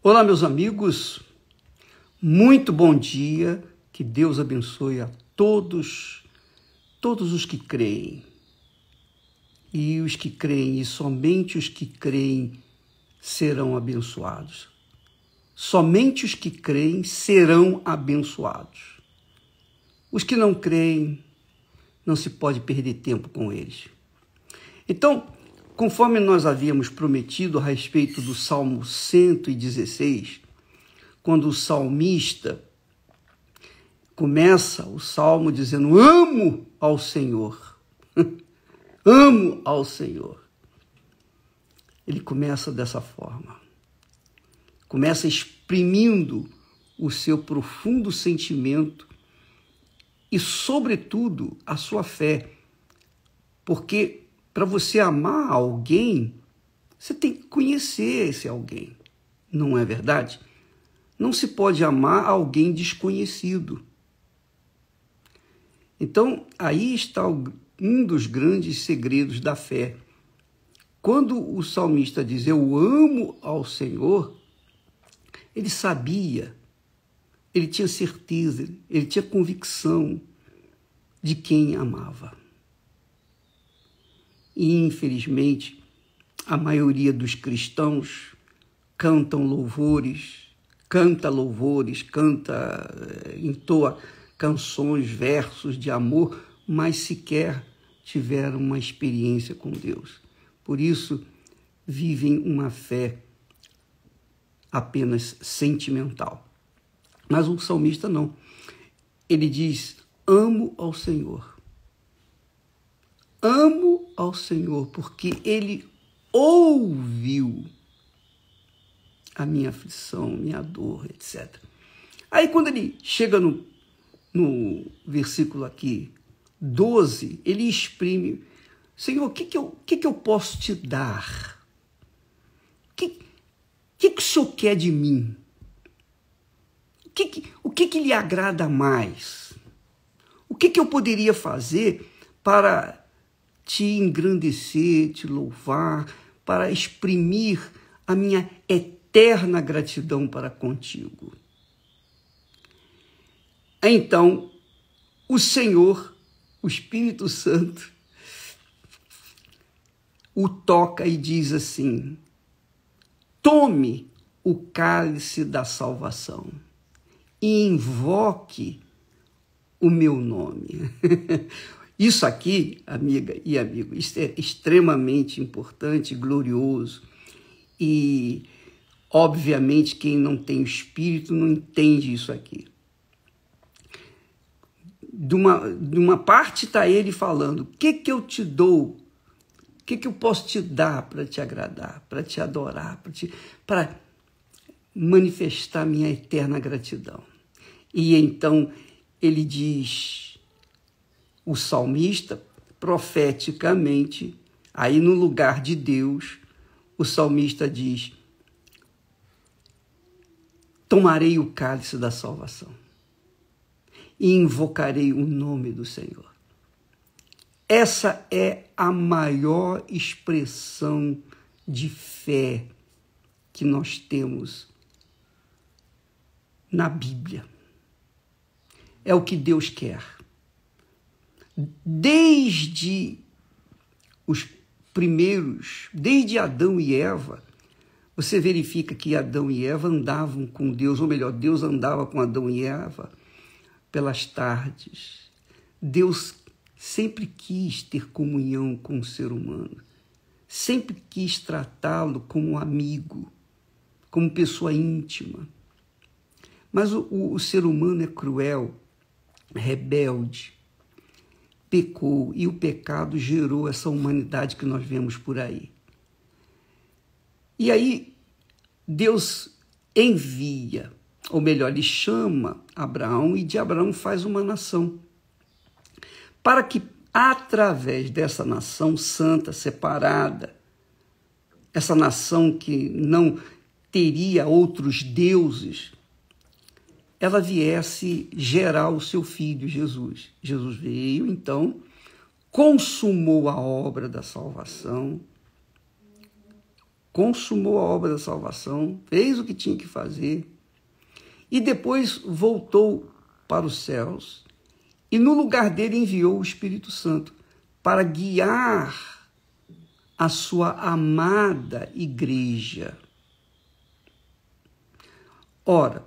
Olá, meus amigos, muito bom dia, que Deus abençoe a todos, todos os que creem. E os que creem, e somente os que creem, serão abençoados. Somente os que creem serão abençoados. Os que não creem, não se pode perder tempo com eles. Então, Conforme nós havíamos prometido a respeito do Salmo 116, quando o salmista começa o salmo dizendo: Amo ao Senhor, amo ao Senhor. Ele começa dessa forma, começa exprimindo o seu profundo sentimento e, sobretudo, a sua fé, porque para você amar alguém, você tem que conhecer esse alguém, não é verdade? Não se pode amar alguém desconhecido. Então, aí está um dos grandes segredos da fé. Quando o salmista diz eu amo ao Senhor, ele sabia, ele tinha certeza, ele tinha convicção de quem amava. E, infelizmente, a maioria dos cristãos cantam louvores, canta louvores, canta, eh, entoa canções, versos de amor, mas sequer tiveram uma experiência com Deus. Por isso, vivem uma fé apenas sentimental. Mas o salmista não. Ele diz: Amo ao Senhor amo ao Senhor porque Ele ouviu a minha aflição, minha dor, etc. Aí quando ele chega no, no versículo aqui 12, ele exprime, Senhor, o que, que, eu, que, que eu posso te dar? O que, que, que o Senhor quer de mim? O que, que, o que, que lhe agrada mais? O que, que eu poderia fazer para te engrandecer, te louvar, para exprimir a minha eterna gratidão para contigo. Então, o Senhor, o Espírito Santo, o toca e diz assim: tome o cálice da salvação e invoque o meu nome. Isso aqui, amiga e amigo, isso é extremamente importante, glorioso. E, obviamente, quem não tem espírito não entende isso aqui. De uma, de uma parte está ele falando: o que, que eu te dou? O que, que eu posso te dar para te agradar, para te adorar, para te, manifestar minha eterna gratidão? E então ele diz o salmista, profeticamente, aí no lugar de Deus, o salmista diz: Tomarei o cálice da salvação e invocarei o nome do Senhor. Essa é a maior expressão de fé que nós temos na Bíblia. É o que Deus quer desde os primeiros, desde Adão e Eva, você verifica que Adão e Eva andavam com Deus, ou melhor, Deus andava com Adão e Eva pelas tardes. Deus sempre quis ter comunhão com o ser humano, sempre quis tratá-lo como amigo, como pessoa íntima. Mas o, o, o ser humano é cruel, é rebelde, pecou e o pecado gerou essa humanidade que nós vemos por aí. E aí Deus envia, ou melhor, ele chama Abraão e de Abraão faz uma nação. Para que através dessa nação santa, separada, essa nação que não teria outros deuses, ela viesse gerar o seu filho Jesus. Jesus veio, então, consumou a obra da salvação, consumou a obra da salvação, fez o que tinha que fazer e depois voltou para os céus e no lugar dele enviou o Espírito Santo para guiar a sua amada igreja. Ora,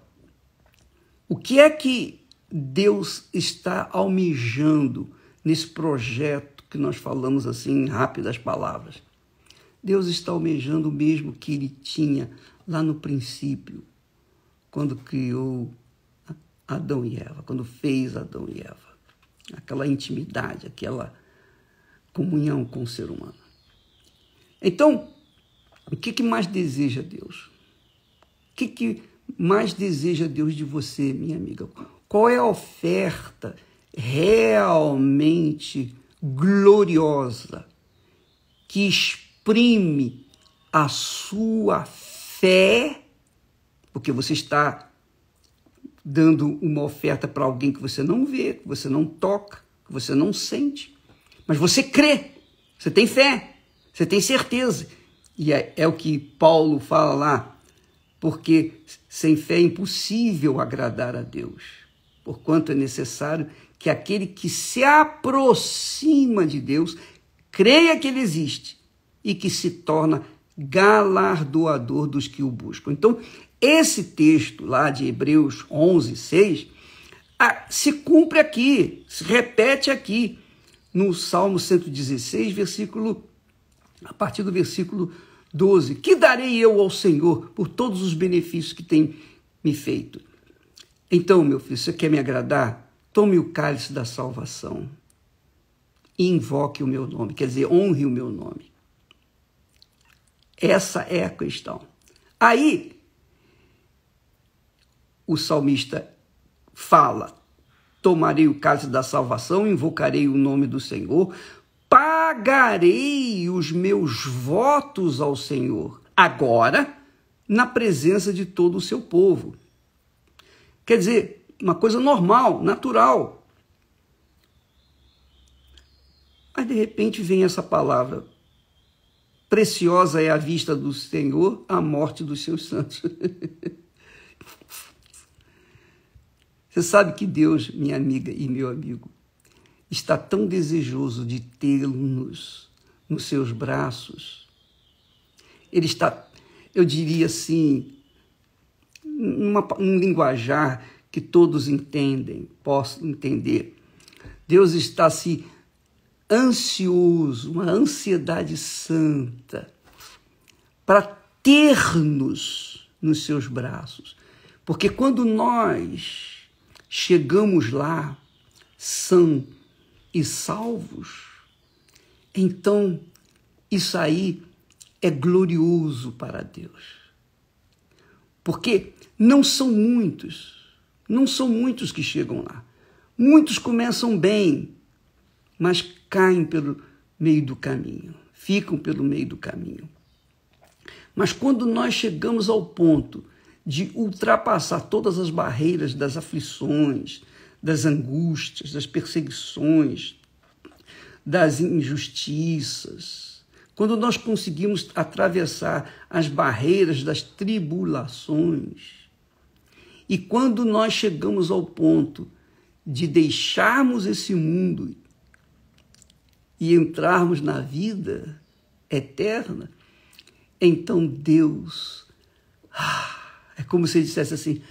o que é que Deus está almejando nesse projeto que nós falamos assim em rápidas palavras? Deus está almejando o mesmo que ele tinha lá no princípio, quando criou Adão e Eva, quando fez Adão e Eva. Aquela intimidade, aquela comunhão com o ser humano. Então, o que, mais deseja Deus? O que, que mais deseja Deus de você, minha amiga? Qual é a oferta realmente gloriosa que exprime a sua fé? Porque você está dando uma oferta para alguém que você não vê, que você não toca, que você não sente. Mas você crê, você tem fé, você tem certeza. E é, é o que Paulo fala lá porque sem fé é impossível agradar a Deus, porquanto é necessário que aquele que se aproxima de Deus creia que ele existe e que se torna galardoador dos que o buscam. Então, esse texto lá de Hebreus 11, 6, ah, se cumpre aqui, se repete aqui, no Salmo 116, versículo, a partir do versículo 12: Que darei eu ao Senhor por todos os benefícios que tem me feito? Então, meu filho, você quer me agradar? Tome o cálice da salvação e invoque o meu nome, quer dizer, honre o meu nome. Essa é a questão. Aí, o salmista fala: Tomarei o cálice da salvação, invocarei o nome do Senhor, pagarei os meus votos ao Senhor, agora, na presença de todo o seu povo. Quer dizer, uma coisa normal, natural. Mas de repente vem essa palavra. Preciosa é a vista do Senhor a morte dos seus santos. Você sabe que Deus, minha amiga e meu amigo, está tão desejoso de tê-los nos seus braços. Ele está, eu diria assim, numa, num linguajar que todos entendem, possam entender. Deus está se ansioso, uma ansiedade santa, para ter-nos nos seus braços. Porque quando nós chegamos lá, são e salvos, então isso aí é glorioso para Deus. Porque não são muitos, não são muitos que chegam lá. Muitos começam bem, mas caem pelo meio do caminho, ficam pelo meio do caminho. Mas quando nós chegamos ao ponto de ultrapassar todas as barreiras das aflições, das angústias, das perseguições, das injustiças. Quando nós conseguimos atravessar as barreiras das tribulações, e quando nós chegamos ao ponto de deixarmos esse mundo e entrarmos na vida eterna, então Deus. Ah, é como se ele dissesse assim: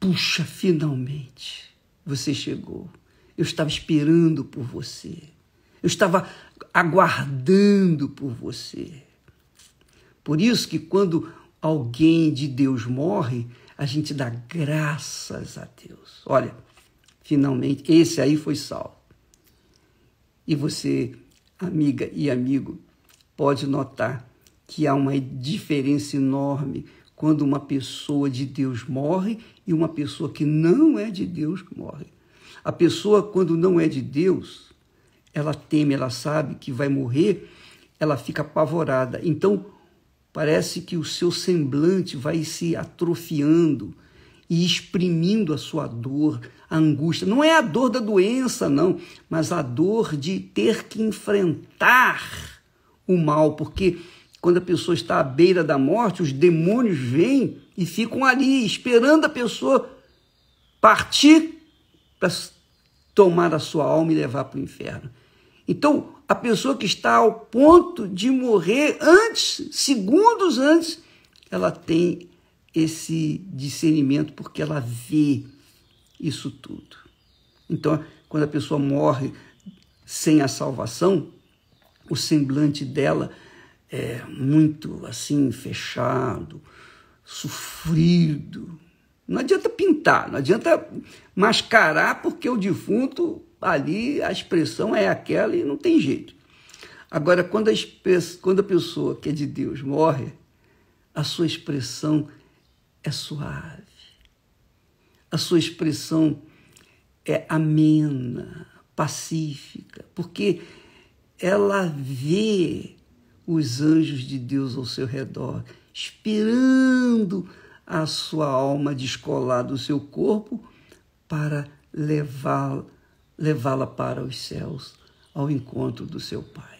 puxa, finalmente você chegou. Eu estava esperando por você. Eu estava aguardando por você. Por isso que quando alguém de Deus morre, a gente dá graças a Deus. Olha, finalmente esse aí foi salvo. E você, amiga e amigo, pode notar que há uma diferença enorme quando uma pessoa de Deus morre e uma pessoa que não é de Deus morre. A pessoa, quando não é de Deus, ela teme, ela sabe que vai morrer, ela fica apavorada. Então, parece que o seu semblante vai se atrofiando e exprimindo a sua dor, a angústia. Não é a dor da doença, não, mas a dor de ter que enfrentar o mal, porque quando a pessoa está à beira da morte, os demônios vêm e ficam ali esperando a pessoa partir para tomar a sua alma e levar para o inferno. Então, a pessoa que está ao ponto de morrer antes, segundos antes, ela tem esse discernimento porque ela vê isso tudo. Então, quando a pessoa morre sem a salvação, o semblante dela é, muito assim, fechado, sofrido. Não adianta pintar, não adianta mascarar, porque o defunto ali a expressão é aquela e não tem jeito. Agora, quando a, quando a pessoa que é de Deus morre, a sua expressão é suave, a sua expressão é amena, pacífica, porque ela vê os anjos de Deus ao seu redor, esperando a sua alma descolar do seu corpo para levá-la para os céus, ao encontro do seu Pai,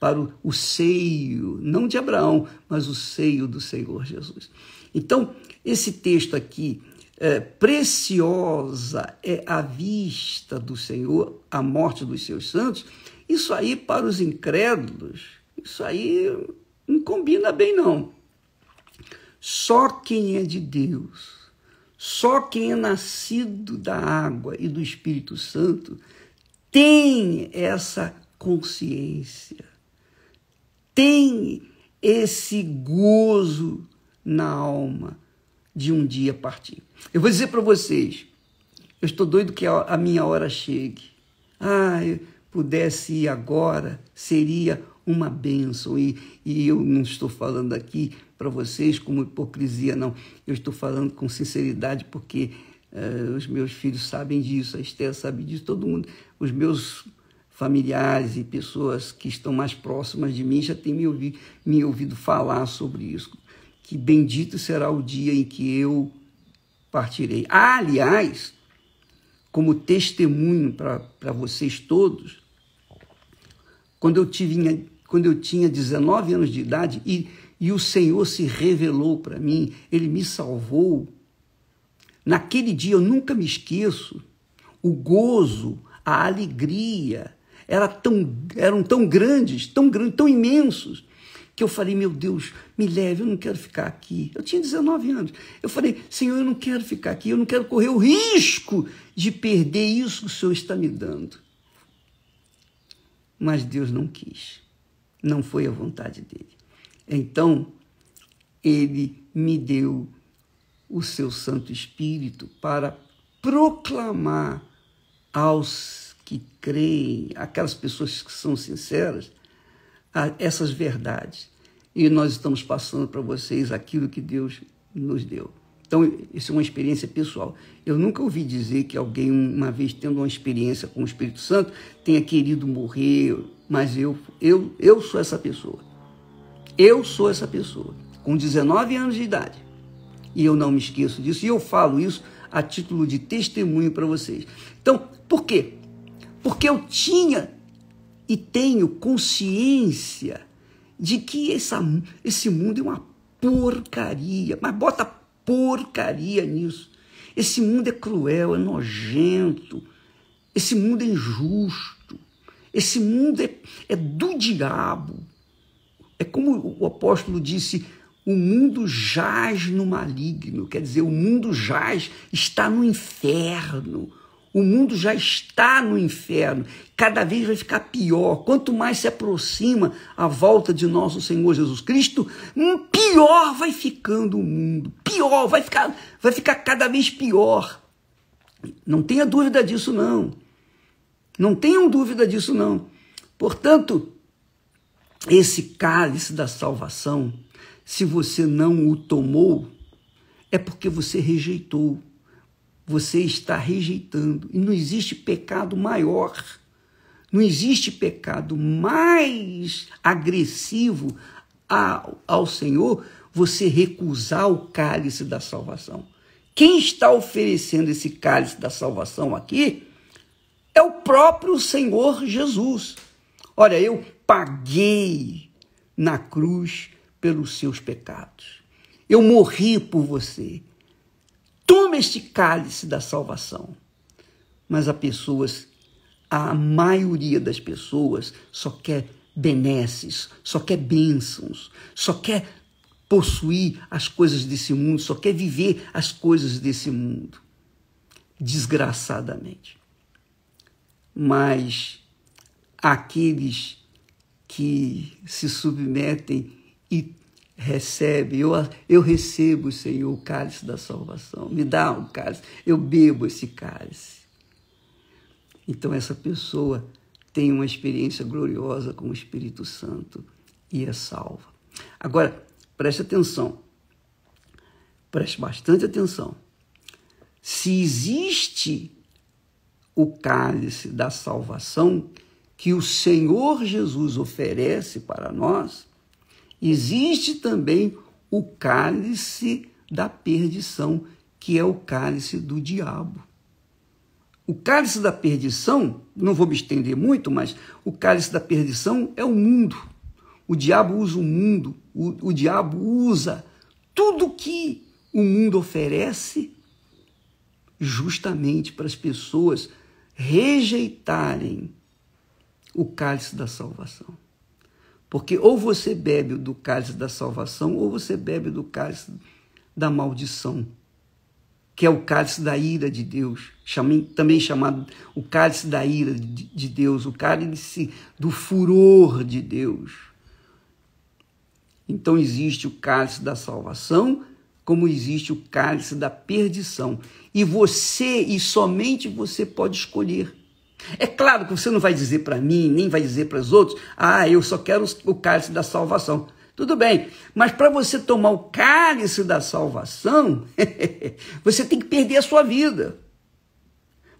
para o, o seio, não de Abraão, mas o seio do Senhor Jesus. Então, esse texto aqui, é, preciosa é a vista do Senhor, a morte dos seus santos, isso aí para os incrédulos isso aí não combina bem, não. Só quem é de Deus, só quem é nascido da água e do Espírito Santo tem essa consciência, tem esse gozo na alma de um dia partir. Eu vou dizer para vocês, eu estou doido que a minha hora chegue. Ah, eu pudesse ir agora, seria uma bênção. E, e eu não estou falando aqui para vocês como hipocrisia, não. Eu estou falando com sinceridade porque uh, os meus filhos sabem disso, a Esther sabe disso, todo mundo. Os meus familiares e pessoas que estão mais próximas de mim já têm me ouvido, me ouvido falar sobre isso. Que bendito será o dia em que eu partirei. Ah, aliás, como testemunho para vocês todos, quando eu tive quando eu tinha 19 anos de idade e, e o Senhor se revelou para mim, ele me salvou. Naquele dia eu nunca me esqueço. O gozo, a alegria era tão, eram tão grandes, tão grandes, tão imensos, que eu falei, meu Deus, me leve, eu não quero ficar aqui. Eu tinha 19 anos. Eu falei, Senhor, eu não quero ficar aqui, eu não quero correr o risco de perder isso que o Senhor está me dando. Mas Deus não quis não foi a vontade dele. Então, ele me deu o seu Santo Espírito para proclamar aos que creem, aquelas pessoas que são sinceras, essas verdades. E nós estamos passando para vocês aquilo que Deus nos deu. Então, isso é uma experiência pessoal. Eu nunca ouvi dizer que alguém, uma vez tendo uma experiência com o Espírito Santo, tenha querido morrer mas eu, eu, eu sou essa pessoa. Eu sou essa pessoa, com 19 anos de idade. E eu não me esqueço disso. E eu falo isso a título de testemunho para vocês. Então, por quê? Porque eu tinha e tenho consciência de que essa, esse mundo é uma porcaria. Mas bota porcaria nisso. Esse mundo é cruel, é nojento. Esse mundo é injusto. Esse mundo é, é do diabo. É como o apóstolo disse: o mundo jaz no maligno, quer dizer, o mundo jaz, está no inferno. O mundo já está no inferno, cada vez vai ficar pior. Quanto mais se aproxima a volta de nosso Senhor Jesus Cristo, pior vai ficando o mundo, pior, vai ficar, vai ficar cada vez pior. Não tenha dúvida disso, não. Não tenham dúvida disso, não. Portanto, esse cálice da salvação, se você não o tomou, é porque você rejeitou. Você está rejeitando. E não existe pecado maior. Não existe pecado mais agressivo ao, ao Senhor você recusar o cálice da salvação. Quem está oferecendo esse cálice da salvação aqui é o próprio Senhor Jesus. Olha, eu paguei na cruz pelos seus pecados. Eu morri por você. Toma este cálice da salvação. Mas há pessoas, a maioria das pessoas só quer benesses, só quer bênçãos, só quer possuir as coisas desse mundo, só quer viver as coisas desse mundo. Desgraçadamente mas aqueles que se submetem e recebem, eu, eu recebo, Senhor, o cálice da salvação, me dá o um cálice, eu bebo esse cálice. Então essa pessoa tem uma experiência gloriosa com o Espírito Santo e é salva. Agora, preste atenção, preste bastante atenção. Se existe o cálice da salvação que o Senhor Jesus oferece para nós, existe também o cálice da perdição, que é o cálice do diabo. O cálice da perdição, não vou me estender muito, mas o cálice da perdição é o mundo. O diabo usa o mundo, o, o diabo usa tudo que o mundo oferece justamente para as pessoas rejeitarem o cálice da salvação. Porque ou você bebe do cálice da salvação, ou você bebe do cálice da maldição, que é o cálice da ira de Deus, também chamado o cálice da ira de Deus, o cálice do furor de Deus. Então existe o cálice da salvação como existe o cálice da perdição. E você, e somente você, pode escolher. É claro que você não vai dizer para mim, nem vai dizer para os outros, ah, eu só quero o cálice da salvação. Tudo bem, mas para você tomar o cálice da salvação, você tem que perder a sua vida.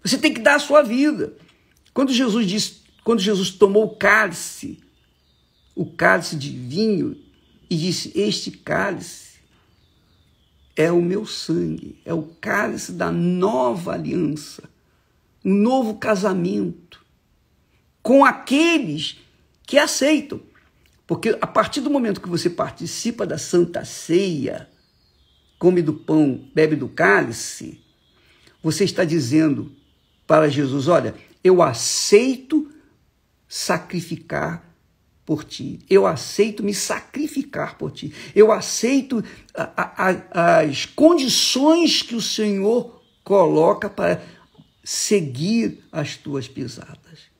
Você tem que dar a sua vida. Quando Jesus disse, quando Jesus tomou o cálice, o cálice de vinho, e disse: Este cálice é o meu sangue, é o cálice da nova aliança, um novo casamento com aqueles que aceitam. Porque a partir do momento que você participa da santa ceia, come do pão, bebe do cálice, você está dizendo para Jesus: Olha, eu aceito sacrificar por ti, eu aceito me sacrificar por ti, eu aceito a, a, as condições que o Senhor coloca para seguir as tuas pisadas.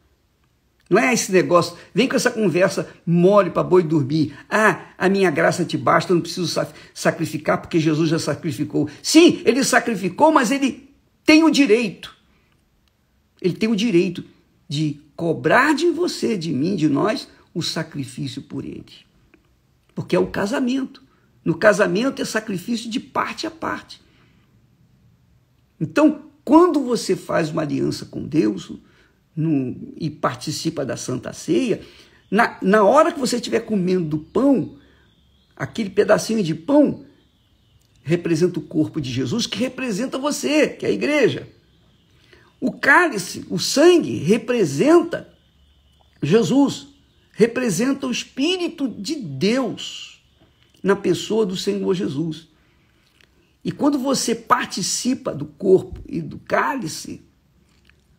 Não é esse negócio, vem com essa conversa mole para boi dormir. Ah, a minha graça te basta, eu não preciso sacrificar porque Jesus já sacrificou. Sim, ele sacrificou, mas ele tem o direito. Ele tem o direito de cobrar de você, de mim, de nós, o sacrifício por ele. Porque é o casamento. No casamento é sacrifício de parte a parte. Então, quando você faz uma aliança com Deus no, e participa da Santa Ceia, na, na hora que você estiver comendo do pão, aquele pedacinho de pão representa o corpo de Jesus, que representa você, que é a igreja. O cálice, o sangue, representa Jesus representa o Espírito de Deus na pessoa do Senhor Jesus. E quando você participa do corpo e do cálice,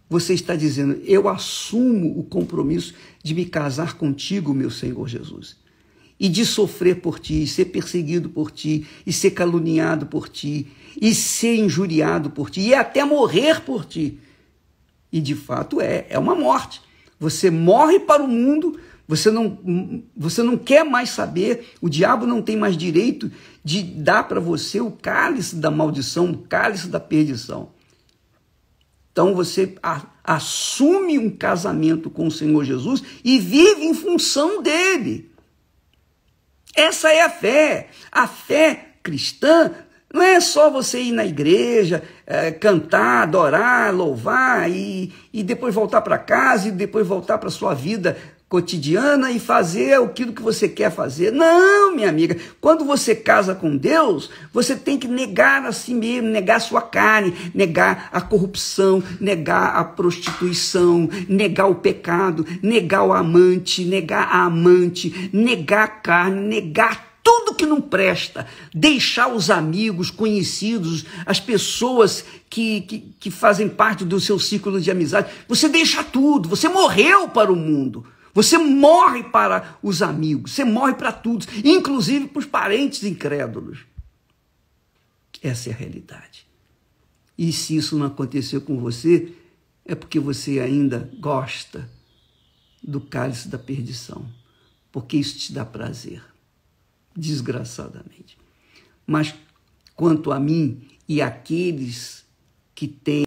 você está dizendo: Eu assumo o compromisso de me casar contigo, meu Senhor Jesus, e de sofrer por ti, e ser perseguido por ti, e ser caluniado por ti, e ser injuriado por ti, e até morrer por ti. E de fato é, é uma morte. Você morre para o mundo, você não, você não quer mais saber, o diabo não tem mais direito de dar para você o cálice da maldição, o cálice da perdição. Então você a, assume um casamento com o Senhor Jesus e vive em função dele. Essa é a fé. A fé cristã não é só você ir na igreja, é, cantar, adorar, louvar e, e depois voltar para casa e depois voltar para sua vida cotidiana e fazer aquilo que você quer fazer. Não, minha amiga. Quando você casa com Deus, você tem que negar a si mesmo, negar a sua carne, negar a corrupção, negar a prostituição, negar o pecado, negar o amante, negar a amante, negar a carne, negar tudo que não presta, deixar os amigos, conhecidos, as pessoas que, que, que fazem parte do seu círculo de amizade, você deixa tudo, você morreu para o mundo. Você morre para os amigos, você morre para todos, inclusive para os parentes incrédulos. Essa é a realidade. E se isso não aconteceu com você, é porque você ainda gosta do cálice da perdição, porque isso te dá prazer, desgraçadamente. Mas quanto a mim e àqueles que têm